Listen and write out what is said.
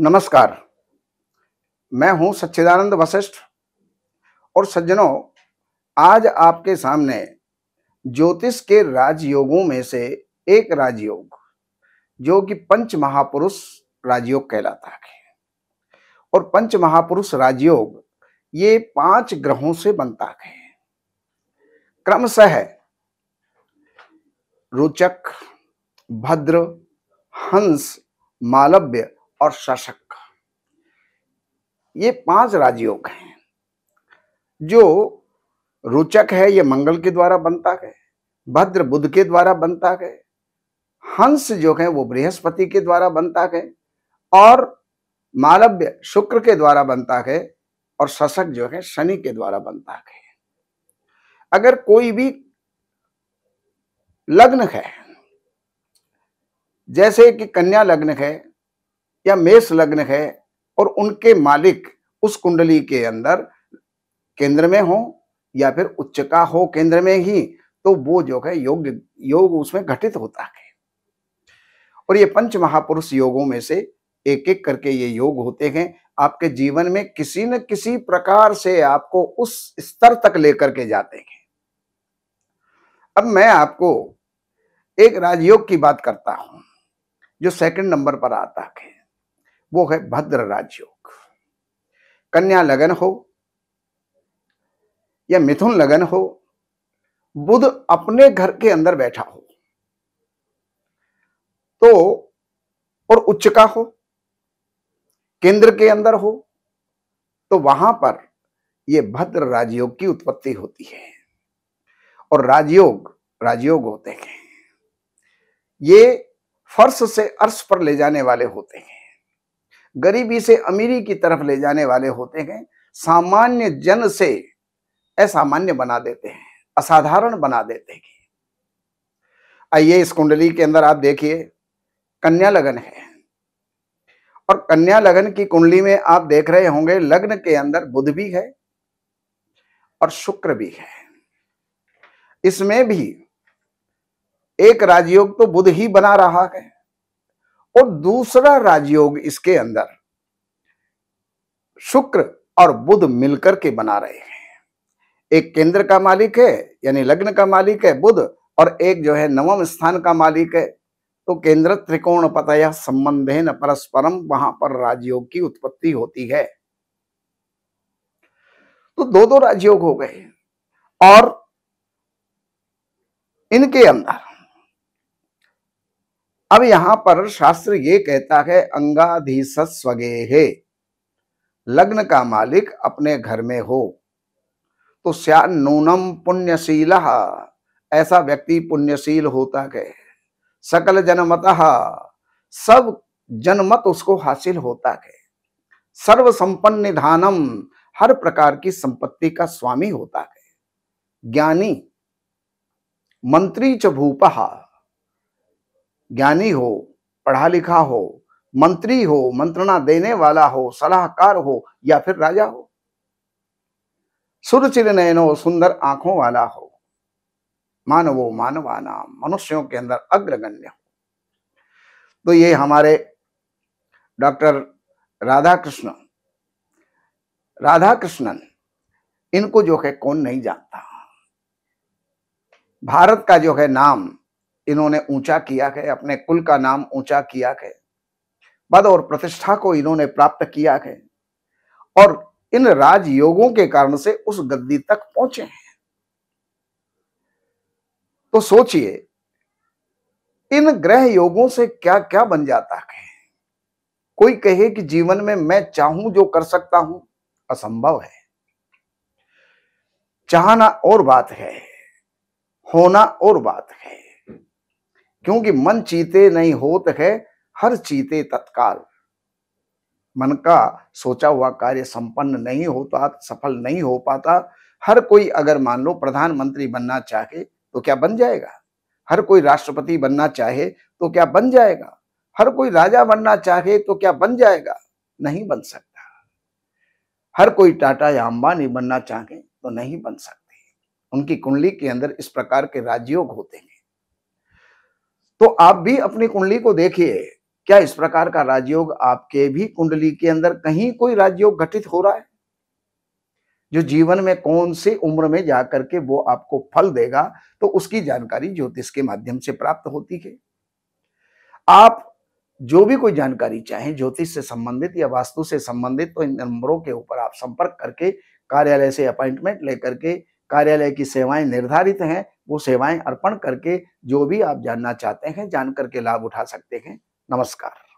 नमस्कार मैं हूं सच्चिदानंद वशिष्ठ और सज्जनों आज आपके सामने ज्योतिष के राजयोगों में से एक राजयोग जो कि पंच महापुरुष राजयोग कहलाता है और पंच महापुरुष राजयोग ये पांच ग्रहों से बनता है क्रमशः रोचक भद्र हंस मालव्य और शशक ये पांच राजयोग हैं जो रोचक है ये मंगल के द्वारा बनता है भद्र बुद्ध के द्वारा बनता है हंस जो है वो बृहस्पति के द्वारा बनता है और मालव्य शुक्र के द्वारा बनता है और शशक जो है शनि के द्वारा बनता है अगर कोई भी लग्न है जैसे कि कन्या लग्न है या मेष लग्न है और उनके मालिक उस कुंडली के अंदर केंद्र में हो या फिर उच्च का हो केंद्र में ही तो वो जो है योग योग उसमें घटित होता है और ये पंच महापुरुष योगों में से एक एक करके ये योग होते हैं आपके जीवन में किसी न किसी प्रकार से आपको उस स्तर तक लेकर के जाते हैं अब मैं आपको एक राजयोग की बात करता हूं जो सेकंड नंबर पर आता है वो है भद्र राजयोग कन्या लगन हो या मिथुन लगन हो बुध अपने घर के अंदर बैठा हो तो और उच्च का हो केंद्र के अंदर हो तो वहां पर यह भद्र राजयोग की उत्पत्ति होती है और राजयोग राजयोग होते हैं ये फर्श से अर्श पर ले जाने वाले होते हैं गरीबी से अमीरी की तरफ ले जाने वाले होते हैं सामान्य जन से असामान्य बना देते हैं असाधारण बना देते हैं आइए इस कुंडली के अंदर आप देखिए कन्या लगन है और कन्या लगन की कुंडली में आप देख रहे होंगे लग्न के अंदर बुध भी है और शुक्र भी है इसमें भी एक राजयोग तो बुध ही बना रहा है और दूसरा राजयोग इसके अंदर शुक्र और बुध मिलकर के बना रहे हैं एक केंद्र का मालिक है यानी लग्न का मालिक है बुध और एक जो है नवम स्थान का मालिक है तो केंद्र त्रिकोण पतया संबंध है न परस्परम वहां पर राजयोग की उत्पत्ति होती है तो दो दो राजयोग हो गए और इनके अंदर अब यहां पर शास्त्र ये कहता है अंगाधीस स्वगेहे लग्न का मालिक अपने घर में हो तो श्या नूनम पुण्यशील ऐसा व्यक्ति पुण्यशील होता है सकल जनमत सब जनमत उसको हासिल होता है सर्व संपन्न निधानम हर प्रकार की संपत्ति का स्वामी होता है ज्ञानी मंत्री च भूपहा ज्ञानी हो पढ़ा लिखा हो मंत्री हो मंत्रणा देने वाला हो सलाहकार हो या फिर राजा हो सुरचिर नयनो सुंदर आंखों वाला हो मानवो मानवाना मनुष्यों के अंदर अग्रगण्य हो तो ये हमारे डॉक्टर राधा कृष्ण राधा कृष्णन इनको जो है कौन नहीं जानता भारत का जो है नाम इन्होंने ऊंचा किया है अपने कुल का नाम ऊंचा किया है पद और प्रतिष्ठा को इन्होंने प्राप्त किया है और इन राजयोगों के कारण से उस गद्दी तक पहुंचे हैं तो सोचिए इन ग्रह योगों से क्या क्या बन जाता है कोई कहे कि जीवन में मैं चाहूं जो कर सकता हूं असंभव है चाहना और बात है होना और बात है क्योंकि मन चीते नहीं होत है हर चीते तत्काल मन का सोचा हुआ कार्य संपन्न नहीं होता सफल नहीं हो पाता हर कोई अगर मान लो प्रधानमंत्री बनना चाहे तो क्या बन जाएगा हर कोई राष्ट्रपति बनना चाहे तो क्या बन जाएगा हर कोई राजा बनना चाहे तो क्या बन जाएगा नहीं बन सकता हर कोई टाटा या अंबानी बनना चाहे तो नहीं बन सकते उनकी कुंडली के अंदर इस प्रकार के राजयोग होते हैं तो आप भी अपनी कुंडली को देखिए क्या इस प्रकार का राजयोग आपके भी कुंडली के अंदर कहीं कोई राजयोग घटित हो रहा है जो जीवन में कौन सी उम्र में जाकर के वो आपको फल देगा तो उसकी जानकारी ज्योतिष के माध्यम से प्राप्त होती है आप जो भी कोई जानकारी चाहें ज्योतिष से संबंधित या वास्तु से संबंधित तो इन नंबरों के ऊपर आप संपर्क करके कार्यालय से अपॉइंटमेंट लेकर के कार्यालय की सेवाएं निर्धारित हैं वो सेवाएं अर्पण करके जो भी आप जानना चाहते हैं जान करके लाभ उठा सकते हैं नमस्कार